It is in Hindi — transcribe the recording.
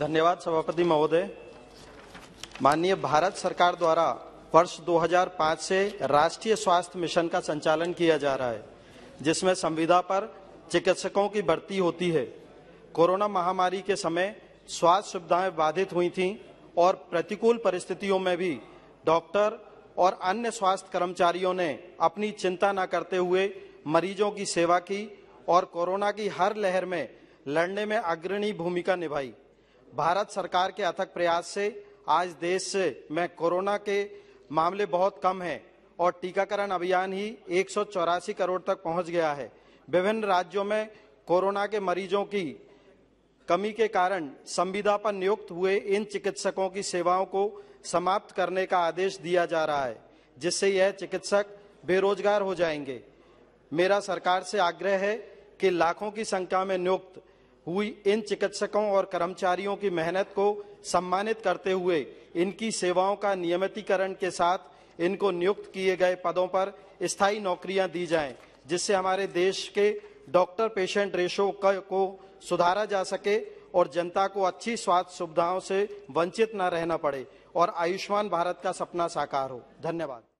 धन्यवाद सभापति महोदय माननीय भारत सरकार द्वारा वर्ष 2005 से राष्ट्रीय स्वास्थ्य मिशन का संचालन किया जा रहा है जिसमें संविदा पर चिकित्सकों की भर्ती होती है कोरोना महामारी के समय स्वास्थ्य सुविधाएं बाधित हुई थीं और प्रतिकूल परिस्थितियों में भी डॉक्टर और अन्य स्वास्थ्य कर्मचारियों ने अपनी चिंता न करते हुए मरीजों की सेवा की और कोरोना की हर लहर में लड़ने में अग्रणी भूमिका निभाई भारत सरकार के अथक प्रयास से आज देश में कोरोना के मामले बहुत कम हैं और टीकाकरण अभियान ही एक करोड़ तक पहुंच गया है विभिन्न राज्यों में कोरोना के मरीजों की कमी के कारण संविदा पर नियुक्त हुए इन चिकित्सकों की सेवाओं को समाप्त करने का आदेश दिया जा रहा है जिससे यह चिकित्सक बेरोजगार हो जाएंगे मेरा सरकार से आग्रह है कि लाखों की संख्या में नियुक्त हुई इन चिकित्सकों और कर्मचारियों की मेहनत को सम्मानित करते हुए इनकी सेवाओं का नियमितीकरण के साथ इनको नियुक्त किए गए पदों पर स्थायी नौकरियां दी जाएं, जिससे हमारे देश के डॉक्टर पेशेंट रेशो को सुधारा जा सके और जनता को अच्छी स्वास्थ्य सुविधाओं से वंचित न रहना पड़े और आयुष्मान भारत का सपना साकार हो धन्यवाद